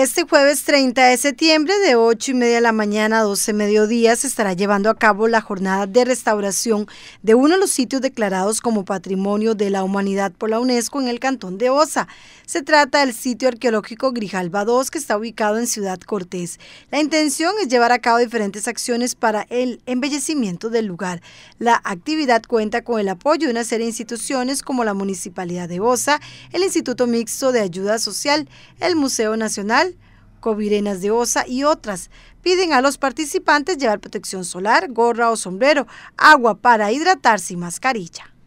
Este jueves 30 de septiembre de 8 y media de la mañana a 12 mediodía se estará llevando a cabo la jornada de restauración de uno de los sitios declarados como Patrimonio de la Humanidad por la UNESCO en el Cantón de Osa. Se trata del sitio arqueológico Grijalba II que está ubicado en Ciudad Cortés. La intención es llevar a cabo diferentes acciones para el embellecimiento del lugar. La actividad cuenta con el apoyo de una serie de instituciones como la Municipalidad de Osa, el Instituto Mixto de Ayuda Social, el Museo Nacional, Covirenas de Osa y otras. Piden a los participantes llevar protección solar, gorra o sombrero, agua para hidratarse y mascarilla.